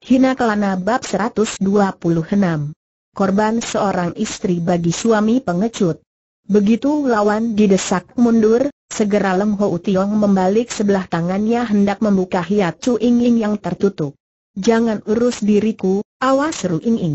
Hina Kelana Bab 126 Korban seorang istri bagi suami pengecut Begitu lawan didesak mundur, segera Leng Ho Utiong membalik sebelah tangannya hendak membuka hiat Chu Ing Ing yang tertutup. Jangan urus diriku, awas seru Ing Ing.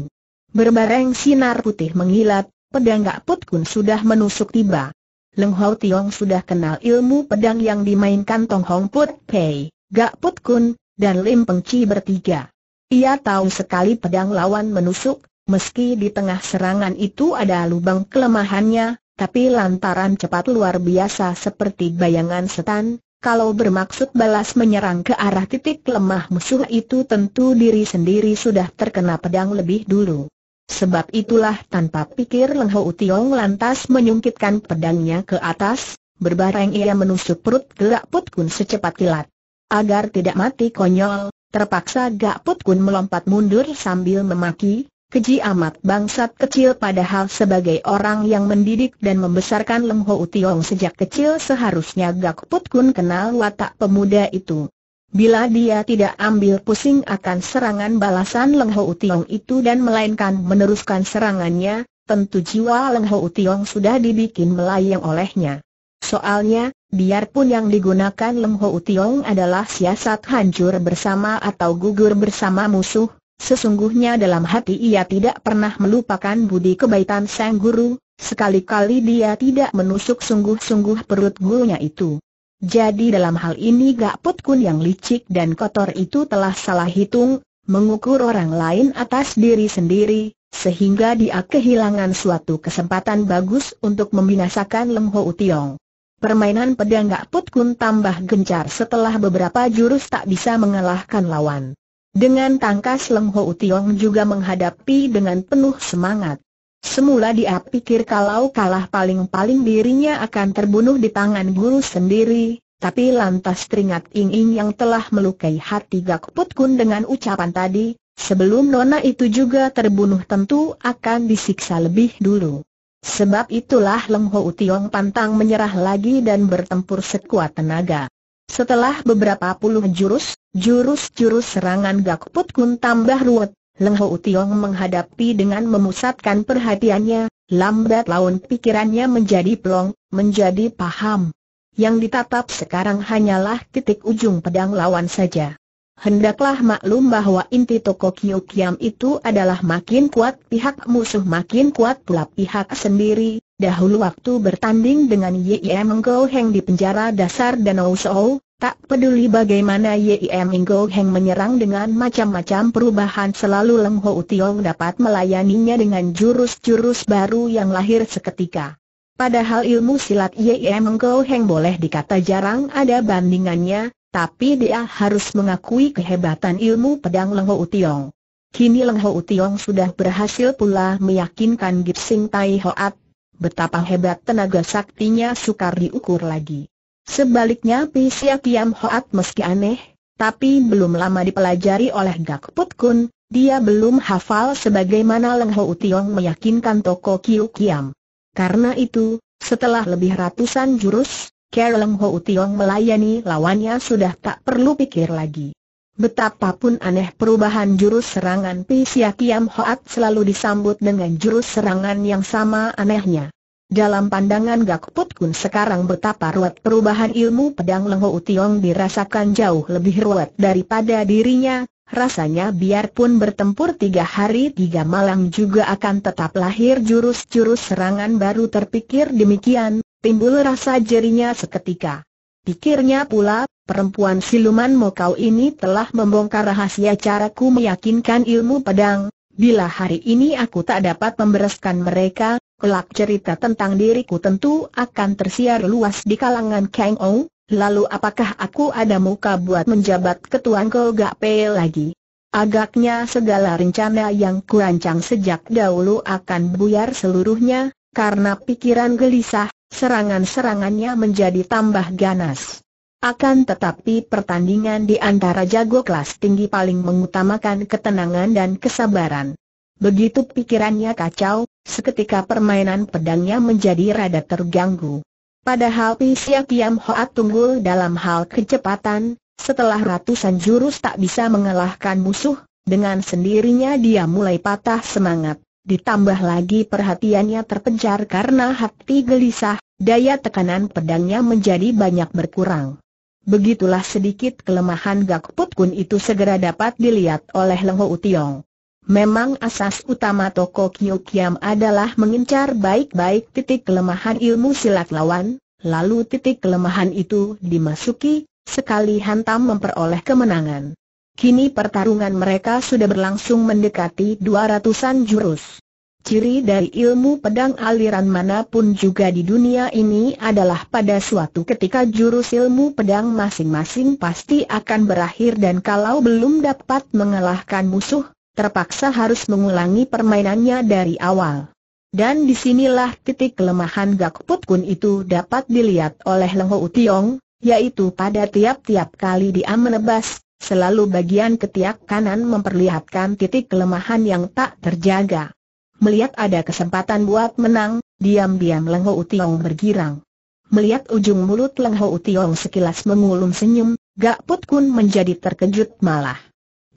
Berbareng sinar putih mengilat, pedang Gak Put Kun sudah menusuk tiba. Leng Ho Utiong sudah kenal ilmu pedang yang dimainkan Tong Hong Put Pei, Gak Put Kun, dan Lim Peng Chi bertiga. Ia tahu sekali pedang lawan menusuk, meski di tengah serangan itu ada lubang kelemahannya, tapi lantaran cepat luar biasa seperti bayangan setan, kalau bermaksud balas menyerang ke arah titik lemah musuh itu tentu diri sendiri sudah terkena pedang lebih dulu. Sebab itulah tanpa pikir Leng Ho Tiong lantas menyungkitkan pedangnya ke atas, berbareng ia menusuk perut gelak Put Kun secepat kilat. Agar tidak mati konyol, Terpaksa Gak Put Kun melompat mundur sambil memaki, keji amat bangsat kecil padahal sebagai orang yang mendidik dan membesarkan Leng Ho Tiong sejak kecil seharusnya Gak Put Kun kenal watak pemuda itu. Bila dia tidak ambil pusing akan serangan balasan Leng Ho Tiong itu dan melainkan meneruskan serangannya, tentu jiwa Leng Ho Tiong sudah dibikin melayang olehnya. Soalnya, Biarpun yang digunakan Lem Ho Tiong adalah siasat hancur bersama atau gugur bersama musuh, sesungguhnya dalam hati ia tidak pernah melupakan budi kebaikan sang guru, sekali-kali dia tidak menusuk sungguh-sungguh perut gurunya itu. Jadi dalam hal ini Gak Put Kun yang licik dan kotor itu telah salah hitung, mengukur orang lain atas diri sendiri, sehingga dia kehilangan suatu kesempatan bagus untuk membinasakan Lem Ho Tiong. Permainan pedang Gak Put Kun tambah gencar setelah beberapa jurus tak bisa mengalahkan lawan. Dengan tangkas Leng Ho Utiong juga menghadapi dengan penuh semangat. Semula dia pikir kalau kalah paling-paling dirinya akan terbunuh di tangan guru sendiri, tapi lantas teringat Ing Ing yang telah melukai hati Gak Put Kun dengan ucapan tadi, sebelum nona itu juga terbunuh tentu akan disiksa lebih dulu. Sebab itulah Leng Ho Tiong pantang menyerah lagi dan bertempur sekuat tenaga. Setelah beberapa puluh jurus, jurus-jurus serangan Gak Put Kun tambah ruwet, Leng Ho Tiong menghadapi dengan memusatkan perhatiannya, lambat laun pikirannya menjadi pelong, menjadi paham. Yang ditatap sekarang hanyalah titik ujung pedang lawan saja. Hendaklah maklum bahwa inti toko Kyukiam itu adalah makin kuat pihak musuh makin kuat pula pihak sendiri. Dahulu waktu bertanding dengan Yim Go Heng di penjara dasar Danau Shou, tak peduli bagaimana Yim Go Heng menyerang dengan macam-macam perubahan selalu Leng Ho Tiong dapat melayaninya dengan jurus-jurus baru yang lahir seketika. Padahal ilmu silat Yim Go Heng boleh dikata jarang ada bandingannya, tapi dia harus mengakui kehebatan ilmu pedang Leng Ho Tiong. Kini Leng Ho Tiong sudah berhasil pula meyakinkan Gipsing Tai Hoat betapa hebat tenaga saktinya sukar diukur lagi. Sebaliknya Pisia Kiam Hoat meski aneh, tapi belum lama dipelajari oleh Gak Put Kun, dia belum hafal sebagaimana Leng Ho Tiong meyakinkan toko Kiu Kiam. Karena itu, setelah lebih ratusan jurus, Carolong Ho Utiong melayani lawannya sudah tak perlu pikir lagi. Betapapun aneh perubahan jurus serangan Sia Kiam Hoat selalu disambut dengan jurus serangan yang sama anehnya. Dalam pandangan Gak Put Kun sekarang betapa ruwet perubahan ilmu pedang Leng Ho Utiong dirasakan jauh lebih ruwet daripada dirinya, Rasanya biarpun bertempur tiga hari tiga malam juga akan tetap lahir jurus-jurus serangan baru terpikir demikian, timbul rasa jerinya seketika. Pikirnya pula, perempuan siluman mokau ini telah membongkar rahasia caraku meyakinkan ilmu pedang, bila hari ini aku tak dapat membereskan mereka, kelak cerita tentang diriku tentu akan tersiar luas di kalangan Kang Ong, lalu apakah aku ada muka buat menjabat ketua Kau Gak Pe lagi? Agaknya segala rencana yang kurancang sejak dahulu akan buyar seluruhnya, karena pikiran gelisah, serangan-serangannya menjadi tambah ganas. Akan tetapi pertandingan di antara jago kelas tinggi paling mengutamakan ketenangan dan kesabaran. Begitu pikirannya kacau, seketika permainan pedangnya menjadi rada terganggu. Padahal Pisia Kiam Hoat tunggul dalam hal kecepatan, setelah ratusan jurus tak bisa mengalahkan musuh, dengan sendirinya dia mulai patah semangat. Ditambah lagi perhatiannya terpencar karena hati gelisah, Daya tekanan pedangnya menjadi banyak berkurang. Begitulah sedikit kelemahan Gak Put Kun itu segera dapat dilihat oleh Leng Ho Tiong. Memang asas utama toko Kyu Kiam adalah mengincar baik-baik titik kelemahan ilmu silat lawan, lalu titik kelemahan itu dimasuki, sekali hantam memperoleh kemenangan. Kini pertarungan mereka sudah berlangsung mendekati dua ratusan jurus. Ciri dari ilmu pedang aliran manapun juga di dunia ini adalah pada suatu ketika jurus ilmu pedang masing-masing pasti akan berakhir dan kalau belum dapat mengalahkan musuh, terpaksa harus mengulangi permainannya dari awal. Dan disinilah titik kelemahan Gak Put Kun itu dapat dilihat oleh Leng Ho Tiong, yaitu pada tiap-tiap kali dia menebas, selalu bagian ketiak kanan memperlihatkan titik kelemahan yang tak terjaga. Melihat ada kesempatan buat menang, diam-diam Leng Ho Tiong bergirang. Melihat ujung mulut Leng Ho Tiong sekilas mengulum senyum, Gak Put Kun menjadi terkejut malah.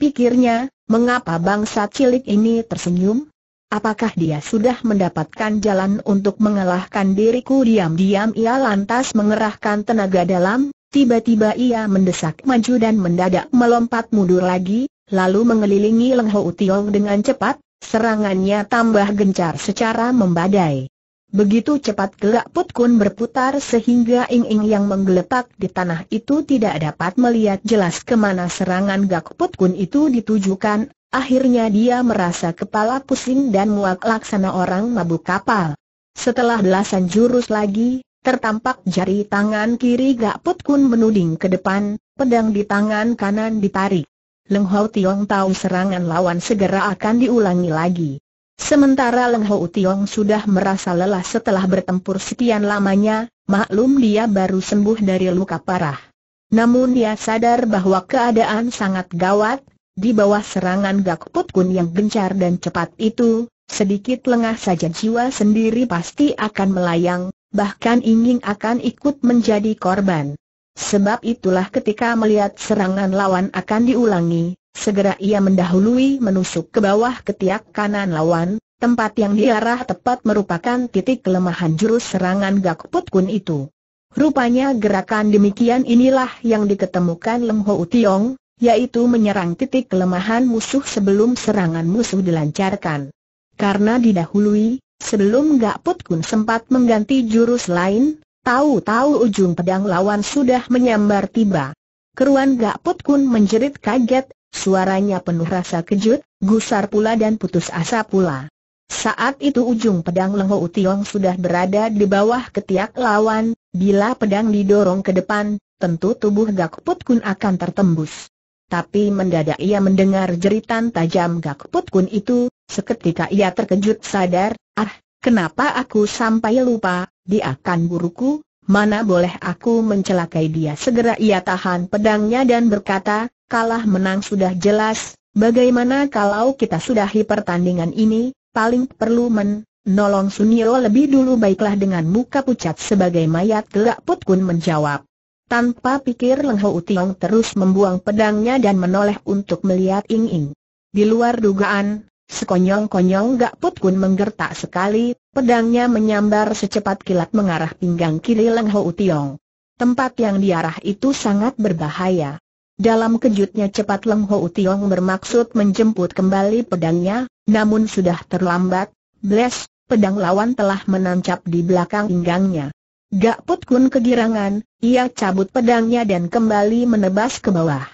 Pikirnya, mengapa bangsa cilik ini tersenyum? Apakah dia sudah mendapatkan jalan untuk mengalahkan diriku diam-diam ia lantas mengerahkan tenaga dalam, tiba-tiba ia mendesak maju dan mendadak melompat mundur lagi, lalu mengelilingi Leng Ho Tiong dengan cepat, Serangannya tambah gencar secara membadai. Begitu cepat gelak Put Kun berputar sehingga Ing Ing yang menggeletak di tanah itu tidak dapat melihat jelas kemana serangan Gak Put Kun itu ditujukan, akhirnya dia merasa kepala pusing dan muak laksana orang mabuk kapal. Setelah belasan jurus lagi, tertampak jari tangan kiri Gak Put Kun menuding ke depan, pedang di tangan kanan ditarik. Leng Hou Tiong tahu serangan lawan segera akan diulangi lagi. Sementara Leng Hou Tiong sudah merasa lelah setelah bertempur sekian lamanya, maklum dia baru sembuh dari luka parah. Namun dia sadar bahwa keadaan sangat gawat, di bawah serangan Gak Put Kun yang gencar dan cepat itu, sedikit lengah saja jiwa sendiri pasti akan melayang, bahkan ingin akan ikut menjadi korban. Sebab itulah ketika melihat serangan lawan akan diulangi, segera ia mendahului menusuk ke bawah ketiak kanan lawan, tempat yang diarah tepat merupakan titik kelemahan jurus serangan Gakput Kun itu. Rupanya gerakan demikian inilah yang diketemukan Lem Ho Tiong, yaitu menyerang titik kelemahan musuh sebelum serangan musuh dilancarkan. Karena didahului, sebelum Gak Put Kun sempat mengganti jurus lain, Tahu-tahu ujung pedang lawan sudah menyambar tiba. Keruan Gak Put Kun menjerit kaget, suaranya penuh rasa kejut, gusar pula dan putus asa pula. Saat itu ujung pedang Lengho Utiong sudah berada di bawah ketiak lawan, bila pedang didorong ke depan, tentu tubuh Gak Put Kun akan tertembus. Tapi mendadak ia mendengar jeritan tajam Gak Put Kun itu, seketika ia terkejut sadar, ah, Kenapa aku sampai lupa, dia kan guruku, mana boleh aku mencelakai dia Segera ia tahan pedangnya dan berkata, kalah menang sudah jelas, bagaimana kalau kita sudahi pertandingan ini, paling perlu men... Nolong Suniro lebih dulu baiklah dengan muka pucat sebagai mayat gelak Put Kun menjawab. Tanpa pikir Leng Ho Tiong terus membuang pedangnya dan menoleh untuk melihat Ing Ing. Di luar dugaan, Sekonyong-konyong Gak Put Kun menggertak sekali, pedangnya menyambar secepat kilat mengarah pinggang kiri Leng Ho Tiong. Tempat yang diarah itu sangat berbahaya. Dalam kejutnya cepat Leng Ho Tiong bermaksud menjemput kembali pedangnya, namun sudah terlambat, Bless, pedang lawan telah menancap di belakang pinggangnya. Gak Put Kun kegirangan, ia cabut pedangnya dan kembali menebas ke bawah.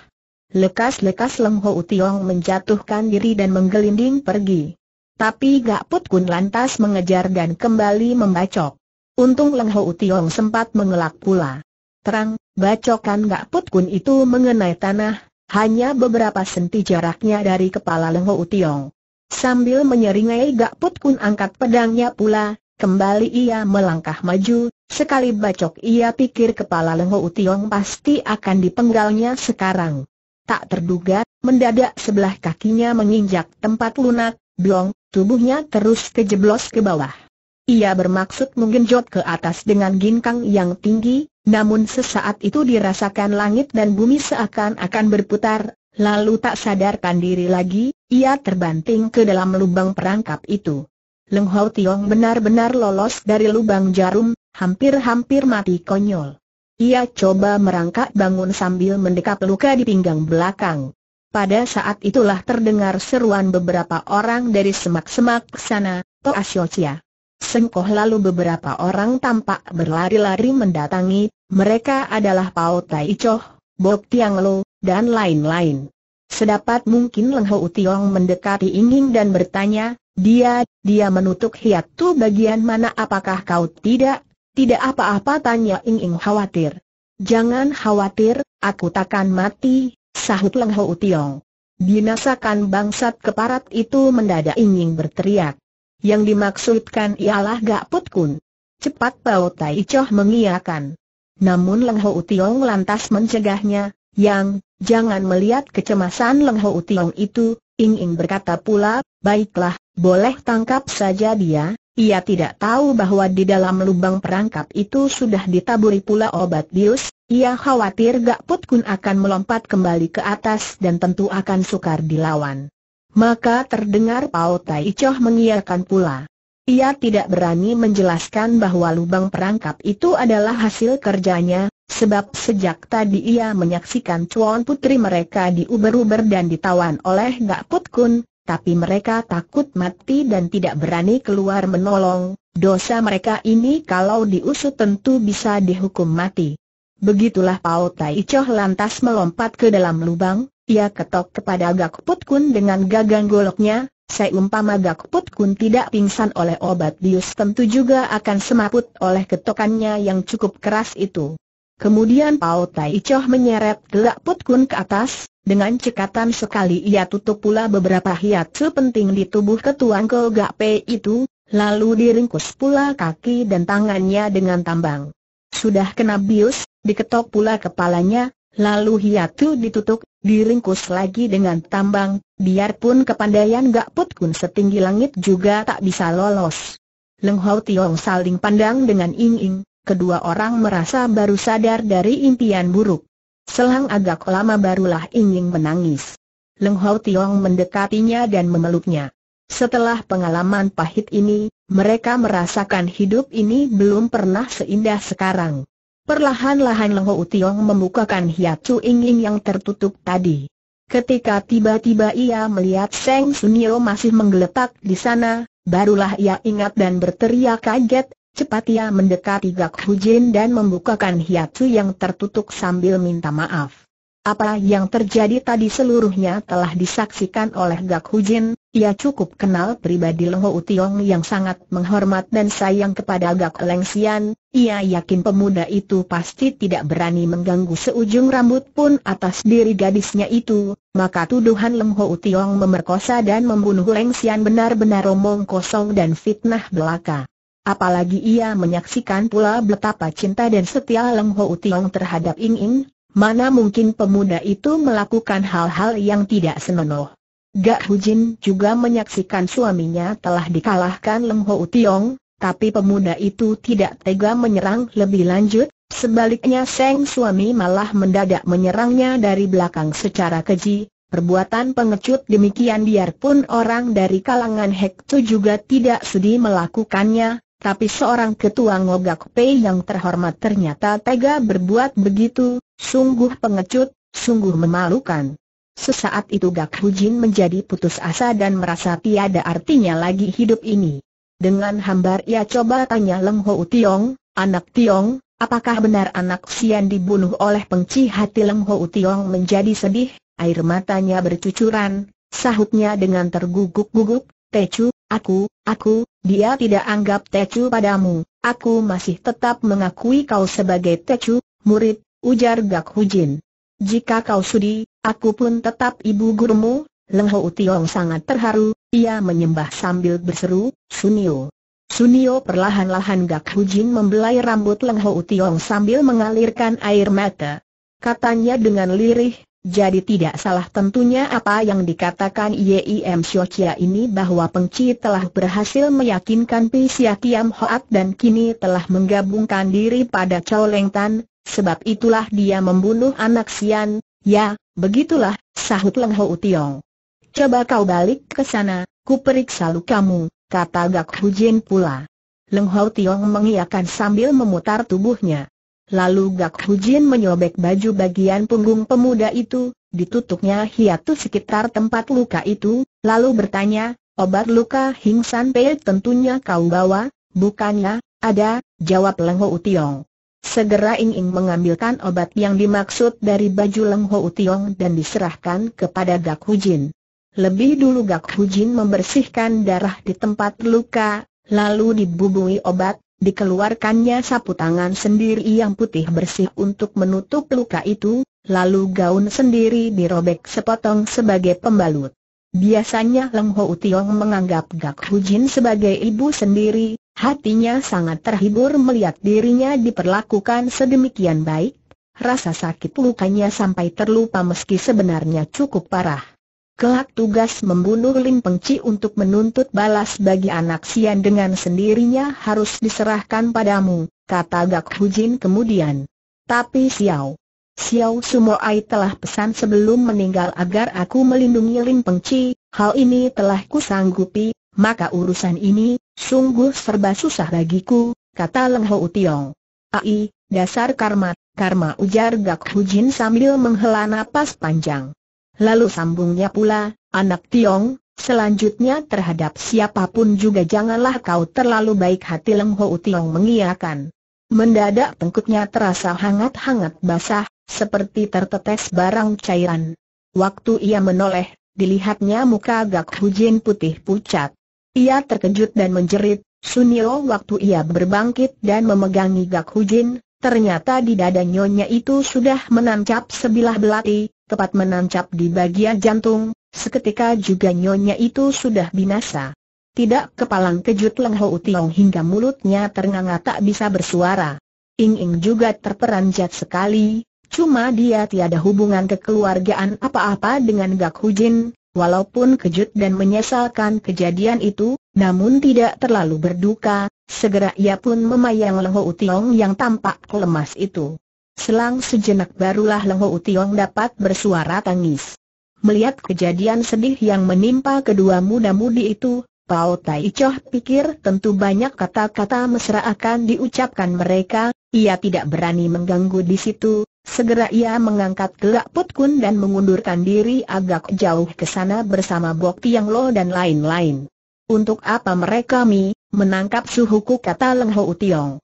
Lekas-lekas Leng Ho utiong menjatuhkan diri dan menggelinding pergi. Tapi Gak Put Kun lantas mengejar dan kembali membacok. Untung Leng Ho utiong sempat mengelak pula. Terang, bacokan Gak Put Kun itu mengenai tanah, hanya beberapa senti jaraknya dari kepala Leng Ho utiong. Sambil menyeringai Gak Put Kun angkat pedangnya pula, kembali ia melangkah maju, sekali bacok ia pikir kepala Leng Ho utiong pasti akan dipenggalnya sekarang. Tak terduga, mendadak sebelah kakinya menginjak tempat lunak, blong, tubuhnya terus kejeblos ke bawah. Ia bermaksud menggenjot ke atas dengan ginkang yang tinggi, namun sesaat itu dirasakan langit dan bumi seakan-akan berputar, lalu tak sadarkan diri lagi, ia terbanting ke dalam lubang perangkap itu. Leng Hau Tiong benar-benar lolos dari lubang jarum, hampir-hampir mati konyol. Ia coba merangkak bangun sambil mendekap luka di pinggang belakang. Pada saat itulah terdengar seruan beberapa orang dari semak-semak sana, Toa Siocia. Sengkoh lalu beberapa orang tampak berlari-lari mendatangi, mereka adalah Pao Tai Choh, Bok Tiang Lo, dan lain-lain. Sedapat mungkin Leng Ho Utiong mendekati Inging dan bertanya, dia, dia menutup hiat tu bagian mana apakah kau tidak tidak apa-apa tanya Ing Ing khawatir. Jangan khawatir, aku takkan mati, sahut Leng Ho Tiong. Binasakan bangsat keparat itu mendadak Ing Ing berteriak. Yang dimaksudkan ialah gak put Kun. Cepat Pao Tai Choh mengiakan. Namun Leng Ho Tiong lantas mencegahnya, yang, jangan melihat kecemasan Leng Ho Tiong itu, Ing Ing berkata pula, baiklah, boleh tangkap saja dia, ia tidak tahu bahwa di dalam lubang perangkap itu sudah ditaburi pula obat bius, ia khawatir Gak Put Kun akan melompat kembali ke atas dan tentu akan sukar dilawan. Maka terdengar Pao Tai Choh mengiyakan pula. Ia tidak berani menjelaskan bahwa lubang perangkap itu adalah hasil kerjanya, sebab sejak tadi ia menyaksikan cuan putri mereka diuber-uber dan ditawan oleh Gak Put Kun, tapi mereka takut mati dan tidak berani keluar menolong, dosa mereka ini kalau diusut tentu bisa dihukum mati. Begitulah Pao Tai Choh lantas melompat ke dalam lubang, ia ketok kepada Gak Put Kun dengan gagang goloknya, seumpama Gak Put Kun tidak pingsan oleh obat bius tentu juga akan semaput oleh ketokannya yang cukup keras itu. Kemudian Pao Tai Choh menyeret gelak Put Kun ke atas, dengan cekatan sekali ia tutup pula beberapa hiat penting di tubuh ketua Gak Pe itu, lalu diringkus pula kaki dan tangannya dengan tambang. Sudah kena bius, diketok pula kepalanya, lalu hiatu ditutup, diringkus lagi dengan tambang, biarpun kepandaian Gak Put Kun setinggi langit juga tak bisa lolos. Leng Hau Tiong saling pandang dengan ing-ing kedua orang merasa baru sadar dari impian buruk. Selang agak lama barulah ingin menangis. Leng Hau Tiong mendekatinya dan memeluknya. Setelah pengalaman pahit ini, mereka merasakan hidup ini belum pernah seindah sekarang. Perlahan-lahan Leng Hau Tiong membukakan hiacu ingin yang tertutup tadi. Ketika tiba-tiba ia melihat Seng Sunio masih menggeletak di sana, barulah ia ingat dan berteriak kaget, Cepat ia mendekati Gak Hujin dan membukakan hiatu yang tertutup sambil minta maaf. Apa yang terjadi tadi seluruhnya telah disaksikan oleh Gak Hujin, ia cukup kenal pribadi Leng Ho Tiong yang sangat menghormat dan sayang kepada Gak Lengsian, ia yakin pemuda itu pasti tidak berani mengganggu seujung rambut pun atas diri gadisnya itu, maka tuduhan Leng Ho Tiong memerkosa dan membunuh Lengsian benar-benar omong kosong dan fitnah belaka. Apalagi ia menyaksikan pula betapa cinta dan setia Leng Ho Tiong terhadap Ing Ing, mana mungkin pemuda itu melakukan hal-hal yang tidak senonoh. Gak Hu Jin juga menyaksikan suaminya telah dikalahkan Leng Ho Tiong, tapi pemuda itu tidak tega menyerang lebih lanjut, sebaliknya Seng suami malah mendadak menyerangnya dari belakang secara keji, Perbuatan pengecut demikian biarpun orang dari kalangan Hektu juga tidak sedih melakukannya, tapi seorang ketua Ngogak Pei yang terhormat ternyata tega berbuat begitu, sungguh pengecut, sungguh memalukan. Sesaat itu Gak Hujin menjadi putus asa dan merasa tiada artinya lagi hidup ini. Dengan hambar ia coba tanya Leng Ho Tiong, anak Tiong, apakah benar anak Sian dibunuh oleh pengci hati Leng Ho Tiong menjadi sedih, air matanya bercucuran, sahutnya dengan terguguk-guguk, Tecu, aku, aku, dia tidak anggap Tecu padamu, aku masih tetap mengakui kau sebagai Tecu, murid, ujar Gak Hujin. Jika kau sudi, aku pun tetap ibu gurumu, Leng Ho Tiong sangat terharu, ia menyembah sambil berseru, Sunio. Sunio perlahan-lahan Gak Hujin membelai rambut Leng Ho Tiong sambil mengalirkan air mata. Katanya dengan lirih, jadi tidak salah tentunya apa yang dikatakan Yim Shochia ini bahwa Pengci telah berhasil meyakinkan Pisia Kiam Hoat dan kini telah menggabungkan diri pada Chow Leng Tan, sebab itulah dia membunuh anak Sian, ya, begitulah, sahut Leng Ho Tiong. Coba kau balik ke sana, ku periksa lukamu, kata Gak Hu Jin pula. Leng Ho Tiong mengiakan sambil memutar tubuhnya. Lalu Gak Hujin menyobek baju bagian punggung pemuda itu, ditutupnya hiatus sekitar tempat luka itu, lalu bertanya, obat luka Hing San Pei tentunya kau bawa, bukannya, ada, jawab Leng Ho Utiong. Segera Ing Ing mengambilkan obat yang dimaksud dari baju Leng Ho Utiong dan diserahkan kepada Gak Hujin. Lebih dulu Gak Hujin membersihkan darah di tempat luka, lalu dibubui obat, Dikeluarkannya sapu tangan sendiri yang putih bersih untuk menutup luka itu, lalu gaun sendiri dirobek sepotong sebagai pembalut. Biasanya Leng Ho Tiong menganggap Gak Hu Jin sebagai ibu sendiri, hatinya sangat terhibur melihat dirinya diperlakukan sedemikian baik, rasa sakit lukanya sampai terlupa meski sebenarnya cukup parah kelak tugas membunuh Lim Pengci untuk menuntut balas bagi anak Sian dengan sendirinya harus diserahkan padamu, kata Gak Hujin kemudian. Tapi Xiao. Xiao Sumoai telah pesan sebelum meninggal agar aku melindungi Lim Pengci, hal ini telah kusanggupi, maka urusan ini, sungguh serba susah bagiku, kata Leng Ho Tiong. Ai, dasar karma, karma ujar Gak Hujin sambil menghela napas panjang. Lalu sambungnya pula, anak Tiong, selanjutnya terhadap siapapun juga janganlah kau terlalu baik hati Leng Ho Tiong mengiakan. Mendadak tengkuknya terasa hangat-hangat basah, seperti tertetes barang cairan. Waktu ia menoleh, dilihatnya muka gak hujin putih pucat. Ia terkejut dan menjerit, Sunio waktu ia berbangkit dan memegangi Gak Hujin, Ternyata di dada nyonya itu sudah menancap sebilah belati, tepat menancap di bagian jantung, seketika juga nyonya itu sudah binasa. Tidak kepalang kejut Leng Ho Tiong hingga mulutnya ternganga tak bisa bersuara. Ing Ing juga terperanjat sekali, cuma dia tiada hubungan kekeluargaan apa-apa dengan Gak Hujin, walaupun kejut dan menyesalkan kejadian itu, namun tidak terlalu berduka, Segera ia pun memayang Leho Utiong yang tampak lemas itu. Selang sejenak barulah Leho Utiong dapat bersuara tangis. Melihat kejadian sedih yang menimpa kedua muda-mudi itu, Pao Tai Choh pikir tentu banyak kata-kata mesra akan diucapkan mereka, ia tidak berani mengganggu di situ, segera ia mengangkat gelak Put Kun dan mengundurkan diri agak jauh ke sana bersama Bok Tiang Lo dan lain-lain. Untuk apa mereka mi, menangkap suhuku kata Leng Ho Tiong.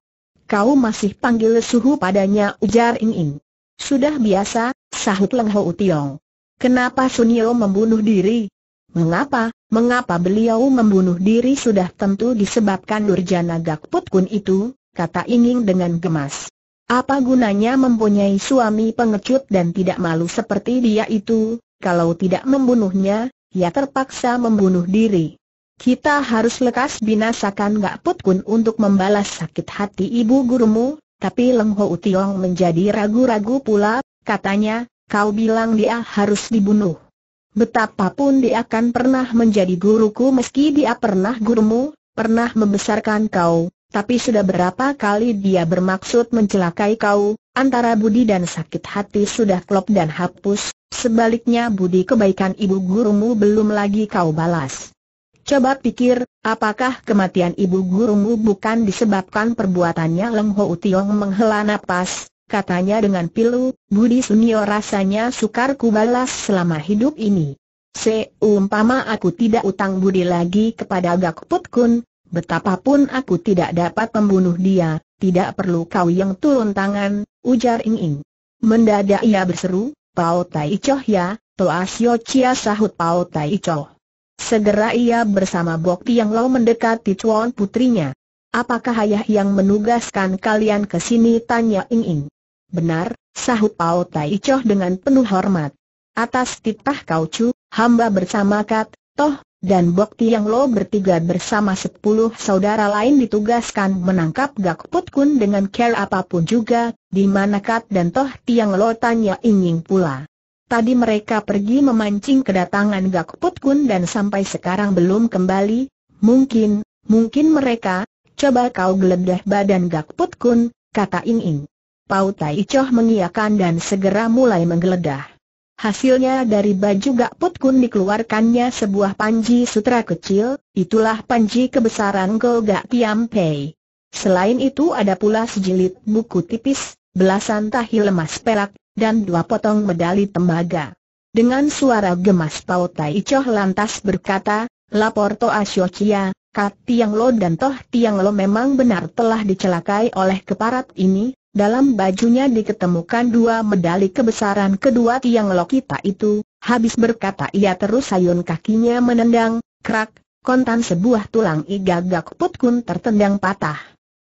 Kau masih panggil suhu padanya ujar Ing Ing. Sudah biasa, sahut Leng Ho Tiong. Kenapa Sunio membunuh diri? Mengapa, mengapa beliau membunuh diri sudah tentu disebabkan Durjana Gakput Kun itu, kata Ing Ing dengan gemas. Apa gunanya mempunyai suami pengecut dan tidak malu seperti dia itu, kalau tidak membunuhnya, ia terpaksa membunuh diri. Kita harus lekas binasakan Gak Put Kun untuk membalas sakit hati ibu gurumu, tapi Leng Ho Tiong menjadi ragu-ragu pula, katanya, kau bilang dia harus dibunuh. Betapapun dia akan pernah menjadi guruku meski dia pernah gurumu, pernah membesarkan kau, tapi sudah berapa kali dia bermaksud mencelakai kau, antara budi dan sakit hati sudah klop dan hapus, sebaliknya budi kebaikan ibu gurumu belum lagi kau balas. Coba pikir, apakah kematian ibu gurumu bukan disebabkan perbuatannya Leng Ho Tiong menghela nafas, katanya dengan pilu, Budi Sunio rasanya sukar kubalas selama hidup ini. Seumpama aku tidak utang budi lagi kepada Gak Put Kun, betapapun aku tidak dapat membunuh dia, tidak perlu kau yang turun tangan, ujar Ing Ing. Mendadak ia berseru, Pao Tai Choh ya, Toa Sio Chia sahut Pao Tai Choh. Segera ia bersama Bok Tiang Lo mendekati Chuan putrinya. Apakah ayah yang menugaskan kalian ke sini? Tanya Ing Ing. Benar, sahut Pao Tai Choh dengan penuh hormat. Atas titah kau cu, hamba bersama Kat, Toh, dan Bok Tiang Lo bertiga bersama sepuluh saudara lain ditugaskan menangkap Gak Put Kun dengan care apapun juga, di mana Kat dan Toh Tiang Lo tanya Ing Ing pula. Tadi mereka pergi memancing kedatangan Gakput Kun dan sampai sekarang belum kembali, mungkin, mungkin mereka, coba kau geledah badan Gakput Kun, kata Ing Ing. Pau Tai Choh mengiyakan dan segera mulai menggeledah. Hasilnya dari baju Gakput Kun dikeluarkannya sebuah panji sutra kecil, itulah panji kebesaran Go Gak Tiam Pei. Selain itu ada pula sejilid buku tipis, belasan tahi lemas perak, dan dua potong medali tembaga. Dengan suara gemas Pao Tai Choh lantas berkata, lapor Toa Asyo Chia, Kat Tiang Lo dan Toh Tiang Lo memang benar telah dicelakai oleh keparat ini, dalam bajunya diketemukan dua medali kebesaran kedua Tiang Lo kita itu, habis berkata ia terus sayun kakinya menendang, krak, kontan sebuah tulang iga put Kun tertendang patah.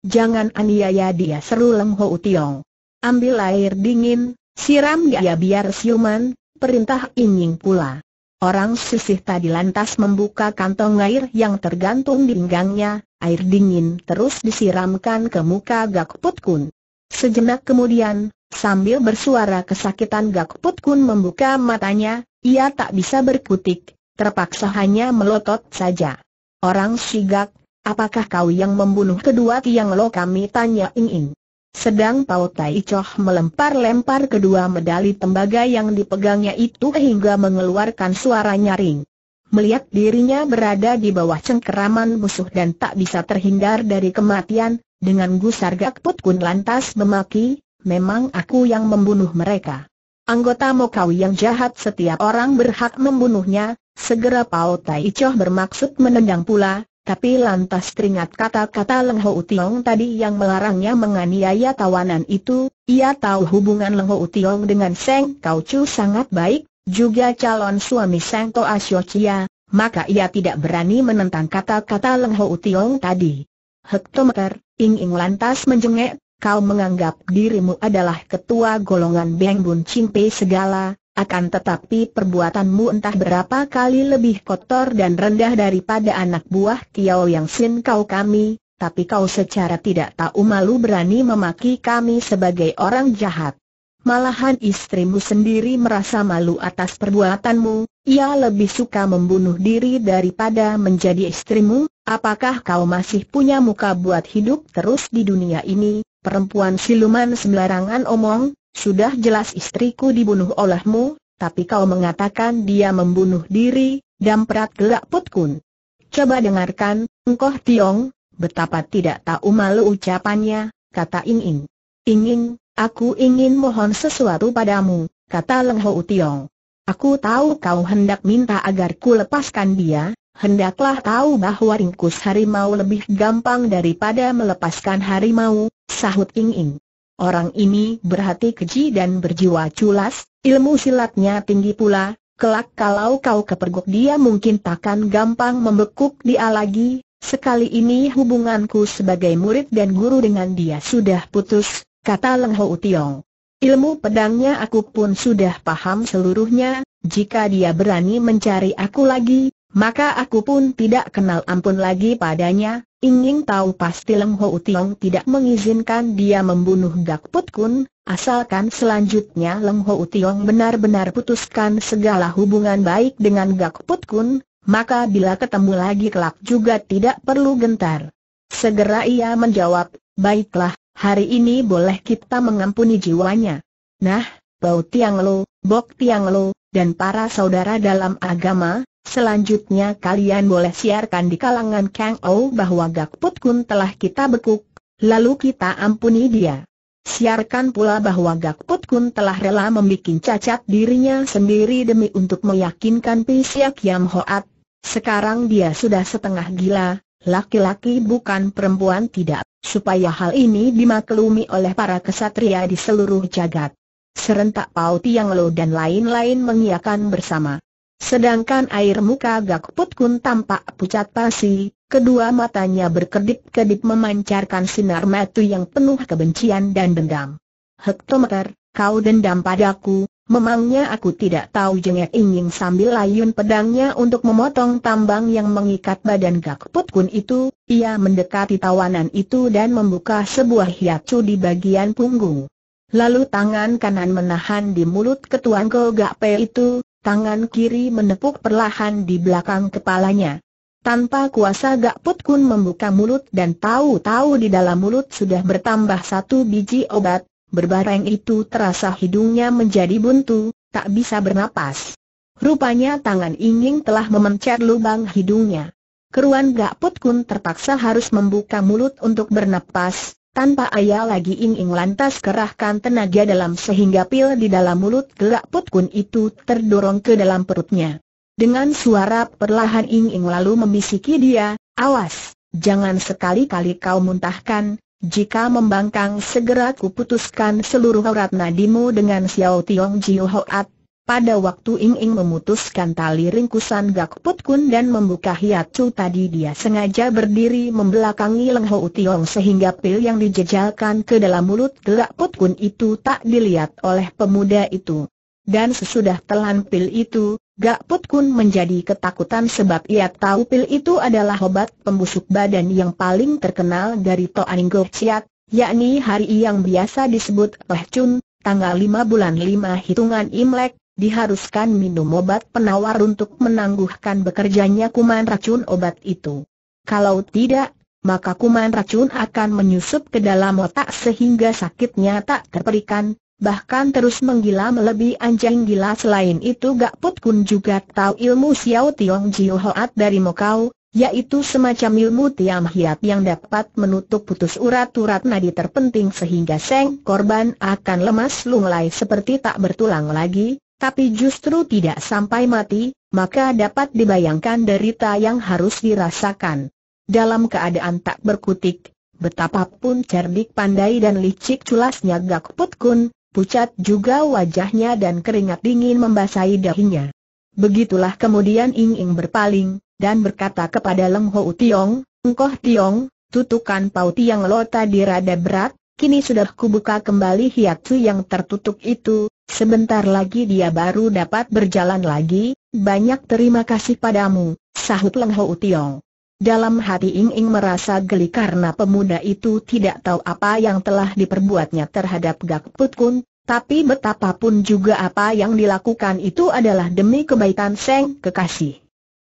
Jangan aniaya dia seru Leng Ho Tiong. Ambil air dingin, Siram dia ya biar siuman, perintah Inying pula. Orang sisih tadi lantas membuka kantong air yang tergantung di pinggangnya, air dingin terus disiramkan ke muka Gak Put Kun. Sejenak kemudian, sambil bersuara kesakitan Gak Put Kun membuka matanya, ia tak bisa berkutik, terpaksa hanya melotot saja. Orang sigak, apakah kau yang membunuh kedua tiang lo kami tanya Ing sedang Pao Tai Choh melempar-lempar kedua medali tembaga yang dipegangnya itu hingga mengeluarkan suara nyaring. Melihat dirinya berada di bawah cengkeraman musuh dan tak bisa terhindar dari kematian, dengan gusar Gakput Kun lantas memaki, memang aku yang membunuh mereka. Anggota Mokawi yang jahat setiap orang berhak membunuhnya, segera Pao Tai Choh bermaksud menendang pula, tapi lantas teringat kata-kata Leng Ho Tiong tadi yang melarangnya menganiaya tawanan itu, ia tahu hubungan Leng Ho Tiong dengan Seng Kau Chu sangat baik, juga calon suami Seng Toa Chia, maka ia tidak berani menentang kata-kata Leng Ho Tiong tadi. Hektometer, Ing Ing lantas menjengek, kau menganggap dirimu adalah ketua golongan Beng Bun Cimpe segala, akan tetapi perbuatanmu entah berapa kali lebih kotor dan rendah daripada anak buah Kiao yang Sin Kau kami, tapi kau secara tidak tahu malu berani memaki kami sebagai orang jahat. Malahan istrimu sendiri merasa malu atas perbuatanmu, ia lebih suka membunuh diri daripada menjadi istrimu, apakah kau masih punya muka buat hidup terus di dunia ini, perempuan siluman sembarangan omong, sudah jelas istriku dibunuh olehmu, tapi kau mengatakan dia membunuh diri, dan damprat gelak putkun. Coba dengarkan, engkau Tiong, betapa tidak tahu malu ucapannya, kata Ing Ing. Ing Ing, aku ingin mohon sesuatu padamu, kata Leng Ho Tiong. Aku tahu kau hendak minta agar ku lepaskan dia, hendaklah tahu bahwa ringkus harimau lebih gampang daripada melepaskan harimau, sahut Ing Ing. Orang ini berhati keji dan berjiwa culas, ilmu silatnya tinggi pula, kelak kalau kau kepergok dia mungkin takkan gampang membekuk dia lagi. Sekali ini hubunganku sebagai murid dan guru dengan dia sudah putus, kata Leng Ho Utiong. Ilmu pedangnya aku pun sudah paham seluruhnya, jika dia berani mencari aku lagi, maka aku pun tidak kenal ampun lagi padanya, Ingin tahu pasti Leng Ho Utiong tidak mengizinkan dia membunuh Gak Put Kun, asalkan selanjutnya Leng Ho Utiong benar-benar putuskan segala hubungan baik dengan Gak Put Kun, maka bila ketemu lagi kelak juga tidak perlu gentar. Segera ia menjawab, baiklah, hari ini boleh kita mengampuni jiwanya. Nah, Bau Tiang Lo, Bok Tiang Lo, dan para saudara dalam agama, Selanjutnya kalian boleh siarkan di kalangan Kang Ou bahwa Gak Put Kun telah kita bekuk, lalu kita ampuni dia. Siarkan pula bahwa Gak Put Kun telah rela membuat cacat dirinya sendiri demi untuk meyakinkan Pisiak Yam Hoat. Sekarang dia sudah setengah gila, laki-laki bukan perempuan tidak, supaya hal ini dimaklumi oleh para kesatria di seluruh jagat. Serentak Pau Tiang Lo dan lain-lain mengiakan bersama. Sedangkan air muka Gakput Kun tampak pucat pasi, kedua matanya berkedip-kedip memancarkan sinar mata yang penuh kebencian dan dendam. Hektometer, kau dendam padaku, memangnya aku tidak tahu jengek ingin sambil layun pedangnya untuk memotong tambang yang mengikat badan Gakput Kun itu, ia mendekati tawanan itu dan membuka sebuah hiacu di bagian punggung. Lalu tangan kanan menahan di mulut ketuan Gogak Pe itu, tangan kiri menepuk perlahan di belakang kepalanya. Tanpa kuasa Gak Put Kun membuka mulut dan tahu-tahu di dalam mulut sudah bertambah satu biji obat, berbareng itu terasa hidungnya menjadi buntu, tak bisa bernapas. Rupanya tangan inging telah memencet lubang hidungnya. Keruan Gak Put Kun terpaksa harus membuka mulut untuk bernapas, tanpa ayah lagi Ing Ing lantas kerahkan tenaga dalam sehingga pil di dalam mulut gelak Put Kun itu terdorong ke dalam perutnya. Dengan suara perlahan Ing Ing lalu membisiki dia, awas, jangan sekali-kali kau muntahkan, jika membangkang segera kuputuskan seluruh aurat nadimu dengan Xiao Tiong Jiu Hoat, pada waktu Ing Ing memutuskan tali ringkusan Gak Put Kun dan membuka hiat hiacu tadi dia sengaja berdiri membelakangi Leng Ho Utiong sehingga pil yang dijejalkan ke dalam mulut Gak Put Kun itu tak dilihat oleh pemuda itu. Dan sesudah telan pil itu, Gak Put Kun menjadi ketakutan sebab ia tahu pil itu adalah obat pembusuk badan yang paling terkenal dari to Toan gok Chiat, yakni hari yang biasa disebut Leh Chun, tanggal 5 bulan 5 hitungan Imlek, diharuskan minum obat penawar untuk menangguhkan bekerjanya kuman racun obat itu. Kalau tidak, maka kuman racun akan menyusup ke dalam otak sehingga sakitnya tak terperikan, bahkan terus menggila melebihi anjing gila. Selain itu Gak Put Kun juga tahu ilmu Xiao Tiong Jiu Hoat dari Mokau, yaitu semacam ilmu tiam hiat yang dapat menutup putus urat-urat nadi terpenting sehingga seng korban akan lemas lunglai seperti tak bertulang lagi, tapi justru tidak sampai mati, maka dapat dibayangkan derita yang harus dirasakan. Dalam keadaan tak berkutik, betapapun cerdik pandai dan licik culasnya Gak Put Kun, pucat juga wajahnya dan keringat dingin membasahi dahinya. Begitulah kemudian Ing Ing berpaling, dan berkata kepada Leng Ho Tiong, Engkoh Tiong, tutukan pau tiang lo tadi rada berat, kini sudah kubuka kembali hiatsu yang tertutup itu, Sebentar lagi dia baru dapat berjalan lagi, banyak terima kasih padamu, sahut Leng Ho Tiong. Dalam hati Ing Ing merasa geli karena pemuda itu tidak tahu apa yang telah diperbuatnya terhadap Gak Put Kun, tapi betapapun juga apa yang dilakukan itu adalah demi kebaikan Seng Kekasih.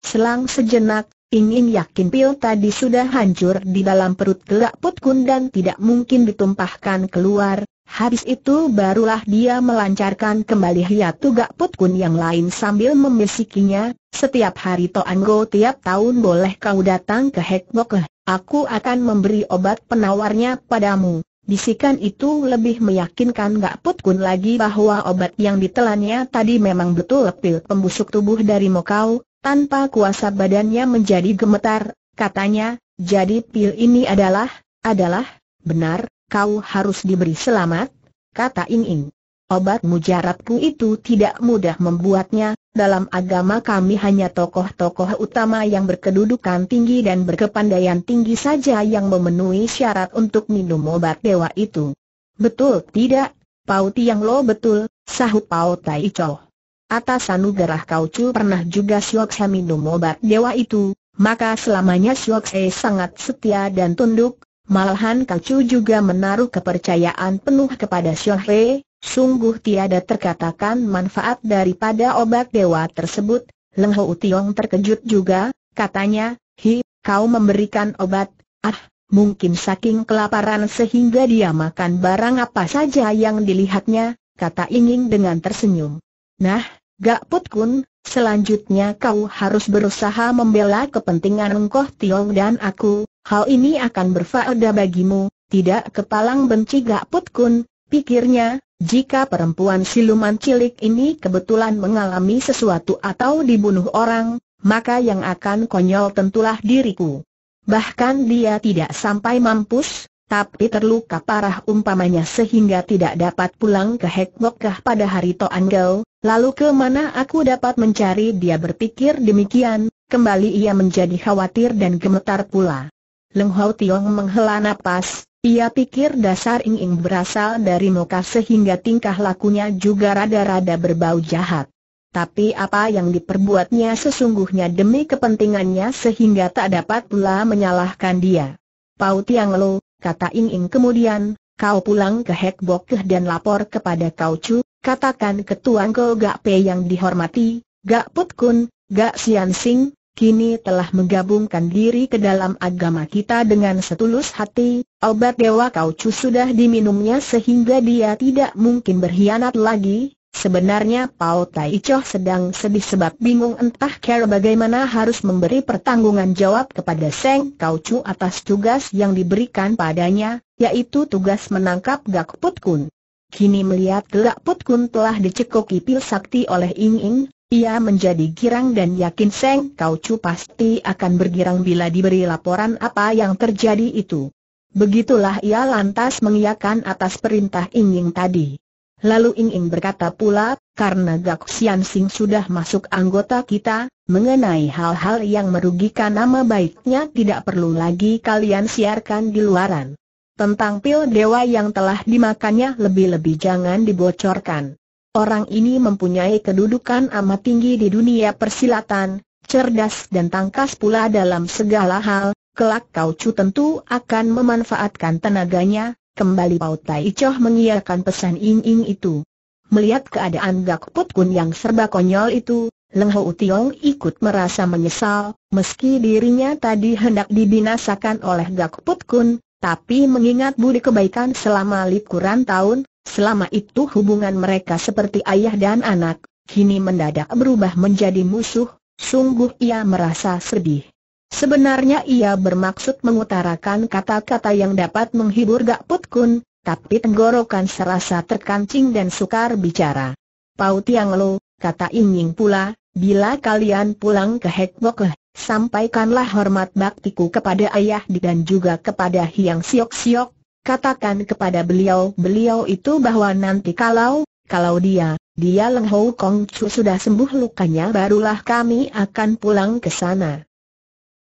Selang sejenak, Ing Ing yakin pil tadi sudah hancur di dalam perut Gak Put Kun dan tidak mungkin ditumpahkan keluar, Habis itu barulah dia melancarkan kembali hiat tugak put kun yang lain sambil membisikinya, setiap hari Toan Go tiap tahun boleh kau datang ke Hek aku akan memberi obat penawarnya padamu. Bisikan itu lebih meyakinkan Gak Put Kun lagi bahwa obat yang ditelannya tadi memang betul pil pembusuk tubuh dari Mokau, tanpa kuasa badannya menjadi gemetar, katanya, jadi pil ini adalah, adalah, benar, kau harus diberi selamat, kata Ing Ing. Obat mujarabku itu tidak mudah membuatnya, dalam agama kami hanya tokoh-tokoh utama yang berkedudukan tinggi dan berkepandaian tinggi saja yang memenuhi syarat untuk minum obat dewa itu. Betul tidak, Pau Tiang Lo betul, sahut Pau Tai Chow. Atas anugerah kau cu pernah juga Sioksa minum obat dewa itu, maka selamanya Sioksa sangat setia dan tunduk, Malahan Chu juga menaruh kepercayaan penuh kepada He, sungguh tiada terkatakan manfaat daripada obat dewa tersebut. Leng Ho Tiong terkejut juga, katanya, Hi, kau memberikan obat, ah, mungkin saking kelaparan sehingga dia makan barang apa saja yang dilihatnya, kata Inging dengan tersenyum. Nah, Gak Put Kun, selanjutnya kau harus berusaha membela kepentingan Ho Tiong dan aku, Hal ini akan berfaedah bagimu, tidak kepalang benci gak putkun, pikirnya, jika perempuan siluman cilik ini kebetulan mengalami sesuatu atau dibunuh orang, maka yang akan konyol tentulah diriku. Bahkan dia tidak sampai mampus, tapi terluka parah umpamanya sehingga tidak dapat pulang ke Hekbokkah pada hari Toanggau, lalu ke mana aku dapat mencari dia berpikir demikian, kembali ia menjadi khawatir dan gemetar pula. Leng Hau Tiong menghela nafas. ia pikir dasar Ing Ing berasal dari muka sehingga tingkah lakunya juga rada-rada berbau jahat. Tapi apa yang diperbuatnya sesungguhnya demi kepentingannya sehingga tak dapat pula menyalahkan dia. Pau Tiang Lo, kata Ing Ing kemudian, kau pulang ke Hek Bok Keh dan lapor kepada Kau Chu, katakan ketua kau Gak Pe yang dihormati, Gak Put Kun, Gak Sian Sing, kini telah menggabungkan diri ke dalam agama kita dengan setulus hati, obat Dewa Kaucu sudah diminumnya sehingga dia tidak mungkin berkhianat lagi, Sebenarnya Pao Tai Choh sedang sedih sebab bingung entah cara bagaimana harus memberi pertanggungan jawab kepada Seng Kau Chu atas tugas yang diberikan padanya, yaitu tugas menangkap Gak Put Kun. Kini melihat Gak Put Kun telah dicekoki pil sakti oleh Ying Ying. Ia menjadi girang dan yakin Seng Kau Chu pasti akan bergirang bila diberi laporan apa yang terjadi itu. Begitulah ia lantas mengiyakan atas perintah Inging tadi. Lalu Inging berkata pula, karena Gak Sian Sing sudah masuk anggota kita, mengenai hal-hal yang merugikan nama baiknya tidak perlu lagi kalian siarkan di luaran. Tentang pil dewa yang telah dimakannya lebih-lebih jangan dibocorkan. Orang ini mempunyai kedudukan amat tinggi di dunia persilatan, cerdas dan tangkas pula dalam segala hal, kelak Kau cu tentu akan memanfaatkan tenaganya, kembali Pau Tai Choh mengiyakan pesan Ing Ing itu. Melihat keadaan Gak Put Kun yang serba konyol itu, Leng Ho Tiong ikut merasa menyesal, meski dirinya tadi hendak dibinasakan oleh Gak Put Kun, tapi mengingat budi kebaikan selama lipkuran tahun, Selama itu hubungan mereka seperti ayah dan anak, kini mendadak berubah menjadi musuh, sungguh ia merasa sedih. Sebenarnya ia bermaksud mengutarakan kata-kata yang dapat menghibur Gak Put Kun, tapi tenggorokan serasa terkancing dan sukar bicara. Pau Tiang Lo, kata Inying pula, bila kalian pulang ke Hek Bok sampaikanlah hormat baktiku kepada ayah dan juga kepada Hiang Siok Siok, Katakan kepada beliau-beliau itu bahwa nanti kalau, kalau dia, dia Leng Hou Kong Chu sudah sembuh lukanya barulah kami akan pulang ke sana.